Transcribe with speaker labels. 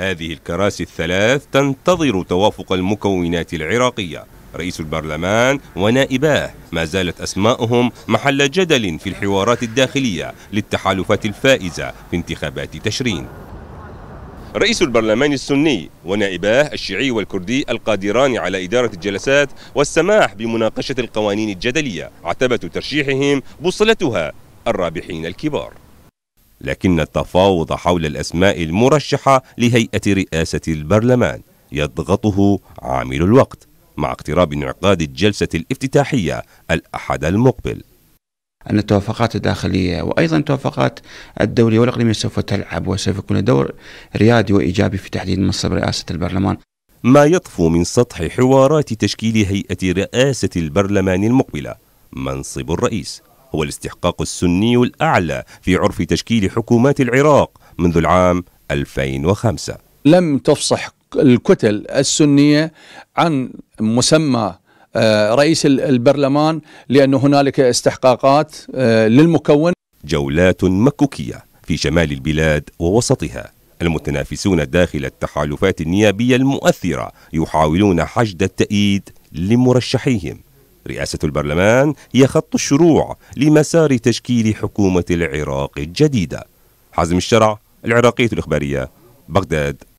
Speaker 1: هذه الكراسي الثلاث تنتظر توافق المكونات العراقية رئيس البرلمان ونائباه ما زالت أسماءهم محل جدل في الحوارات الداخلية للتحالفات الفائزة في انتخابات تشرين رئيس البرلمان السني ونائباه الشيعي والكردي القادران على إدارة الجلسات والسماح بمناقشة القوانين الجدلية عتبة ترشيحهم بوصلتها الرابحين الكبار لكن التفاوض حول الأسماء المرشحة لهيئة رئاسة البرلمان يضغطه عامل الوقت مع اقتراب انعقاد
Speaker 2: الجلسة الافتتاحية الأحد المقبل أن التوافقات الداخلية وأيضا التوافقات الدولية والإقليمية سوف تلعب وسوف يكون دور ريادي وإيجابي في تحديد منصب رئاسة البرلمان ما يطفو من سطح حوارات تشكيل هيئة
Speaker 1: رئاسة البرلمان المقبلة منصب الرئيس هو الاستحقاق السني الأعلى في عرف تشكيل حكومات العراق منذ العام 2005
Speaker 3: لم تفصح الكتل السنية عن مسمى آه، رئيس البرلمان لأن هنالك استحقاقات آه، للمكون
Speaker 1: جولات مكوكية في شمال البلاد ووسطها المتنافسون داخل التحالفات النيابية المؤثرة يحاولون حشد التأييد لمرشحيهم رئاسة البرلمان هي خط الشروع لمسار تشكيل حكومة
Speaker 2: العراق الجديدة حازم الشرع العراقية الإخبارية بغداد